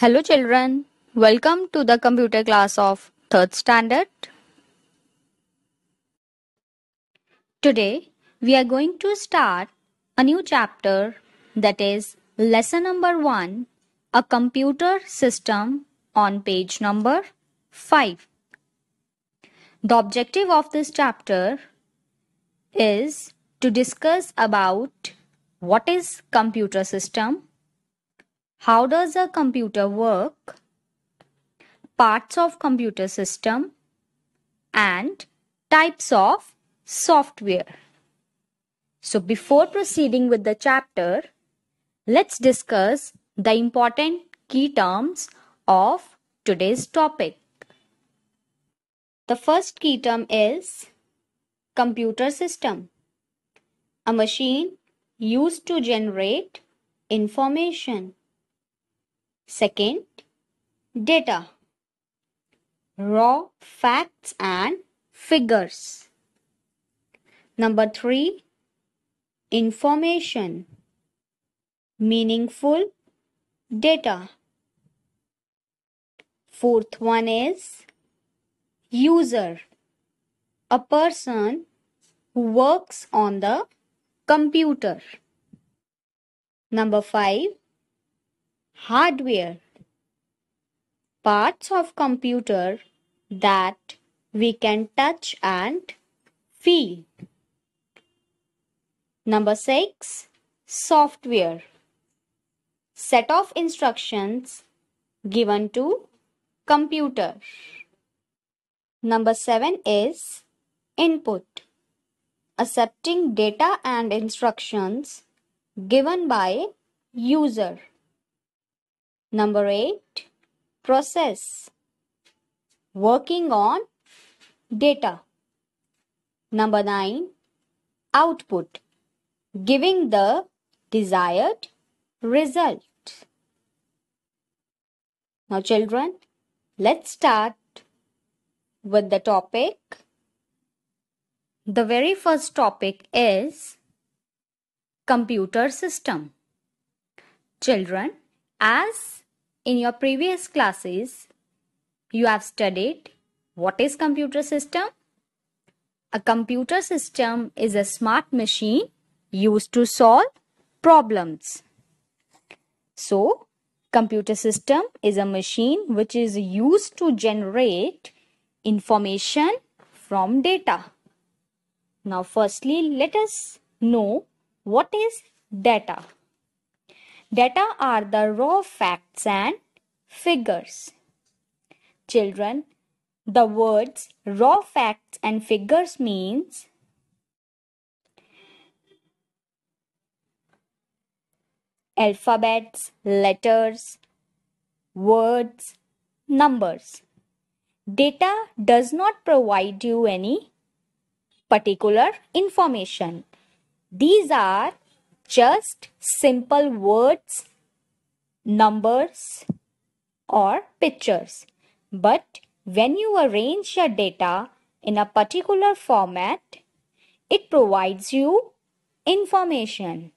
Hello children, welcome to the computer class of 3rd standard. Today we are going to start a new chapter that is lesson number 1 a computer system on page number 5. The objective of this chapter is to discuss about what is computer system how does a computer work? Parts of computer system and types of software. So before proceeding with the chapter, let's discuss the important key terms of today's topic. The first key term is computer system. A machine used to generate information. Second, data. Raw facts and figures. Number three, information. Meaningful data. Fourth one is user. A person who works on the computer. Number five, hardware parts of computer that we can touch and feel. Number 6. Software. Set of instructions given to computer. Number 7 is input. Accepting data and instructions given by user. Number eight, process working on data. Number nine, output giving the desired result. Now, children, let's start with the topic. The very first topic is computer system. Children, as in your previous classes, you have studied what is computer system? A computer system is a smart machine used to solve problems. So, computer system is a machine which is used to generate information from data. Now, firstly, let us know what is data. Data are the raw facts and figures. Children, the words raw facts and figures means alphabets, letters, words, numbers. Data does not provide you any particular information. These are just simple words, numbers or pictures. But when you arrange your data in a particular format, it provides you information.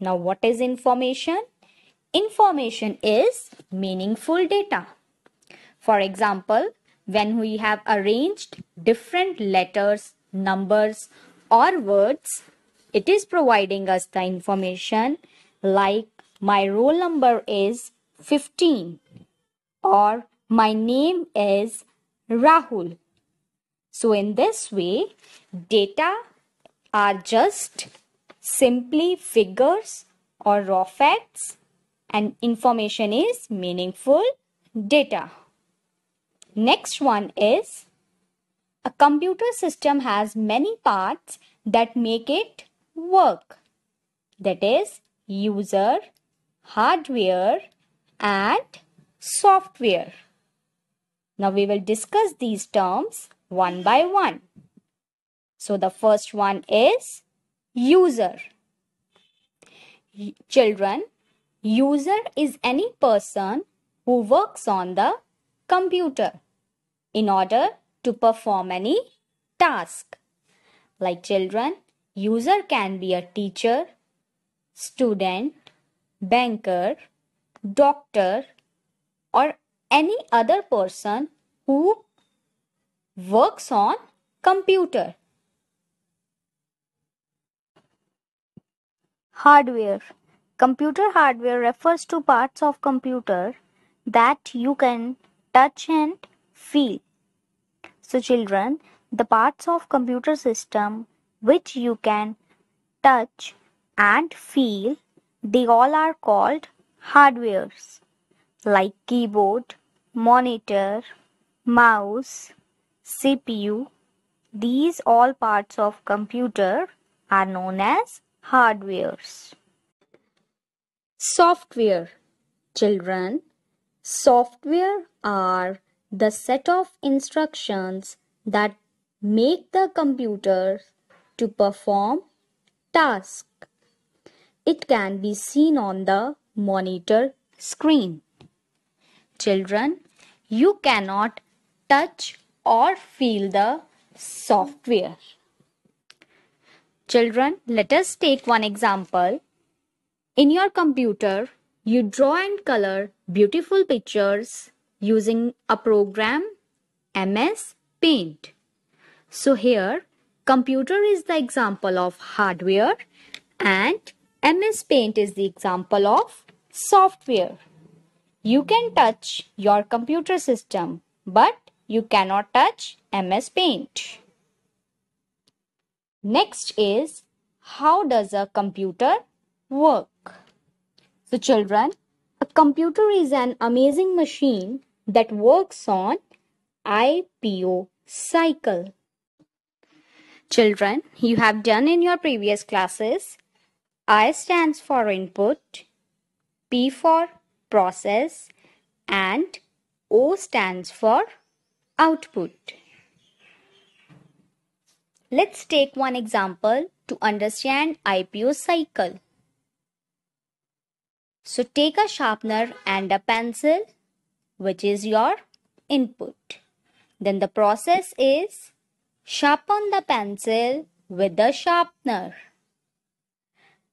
Now what is information? Information is meaningful data. For example, when we have arranged different letters, numbers or words it is providing us the information like my roll number is 15 or my name is Rahul. So in this way, data are just simply figures or raw facts and information is meaningful data. Next one is a computer system has many parts that make it work that is user, hardware and software. Now we will discuss these terms one by one. So the first one is user. Children, user is any person who works on the computer in order to perform any task. Like children, User can be a teacher, student, banker, doctor or any other person who works on computer. Hardware Computer hardware refers to parts of computer that you can touch and feel. So children, the parts of computer system which you can touch and feel, they all are called hardwares like keyboard, monitor, mouse, CPU. These all parts of computer are known as hardwares. Software Children, software are the set of instructions that make the computer to perform task. It can be seen on the monitor screen. Children, you cannot touch or feel the software. Children, let us take one example. In your computer, you draw and color beautiful pictures using a program MS Paint. So here, Computer is the example of hardware and MS Paint is the example of software. You can touch your computer system but you cannot touch MS Paint. Next is how does a computer work? So children, a computer is an amazing machine that works on IPO cycle. Children, you have done in your previous classes. I stands for input, P for process and O stands for output. Let's take one example to understand IPO cycle. So take a sharpener and a pencil which is your input. Then the process is Sharpen the pencil with the sharpener.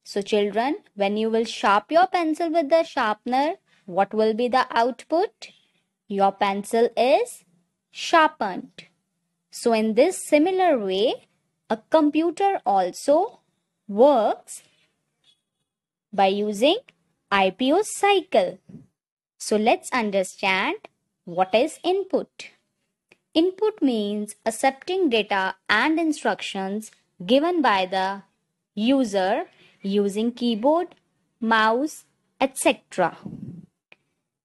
So children, when you will sharpen your pencil with the sharpener, what will be the output? Your pencil is sharpened. So in this similar way, a computer also works by using IPO cycle. So let's understand what is input. Input means accepting data and instructions given by the user using keyboard, mouse, etc.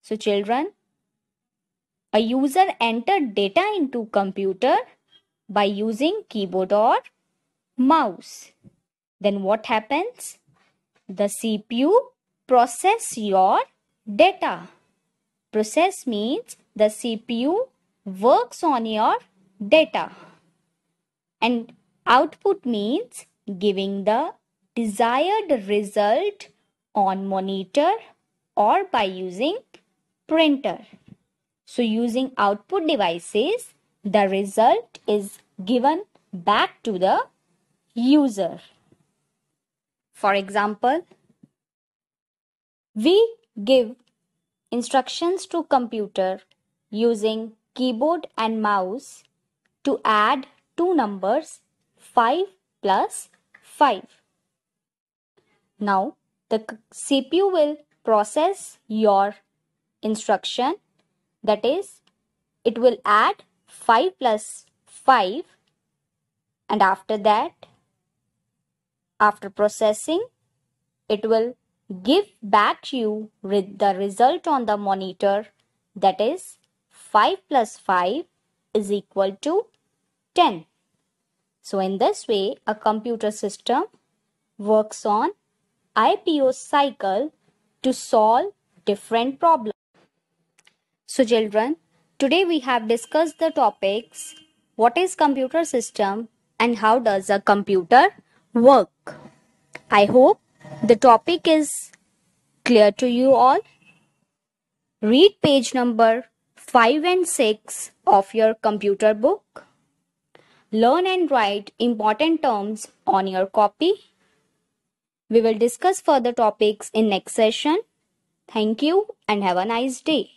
So children, a user entered data into computer by using keyboard or mouse. Then what happens? The CPU process your data. Process means the CPU works on your data. And output means giving the desired result on monitor or by using printer. So using output devices, the result is given back to the user. For example, we give instructions to computer using keyboard and mouse to add two numbers 5 plus 5. Now the CPU will process your instruction that is it will add 5 plus 5 and after that after processing it will give back you with the result on the monitor that is 5 plus 5 is equal to 10. So in this way, a computer system works on IPO cycle to solve different problems. So children, today we have discussed the topics what is computer system and how does a computer work. I hope the topic is clear to you all. Read page number 5 and 6 of your computer book. Learn and write important terms on your copy. We will discuss further topics in next session. Thank you and have a nice day.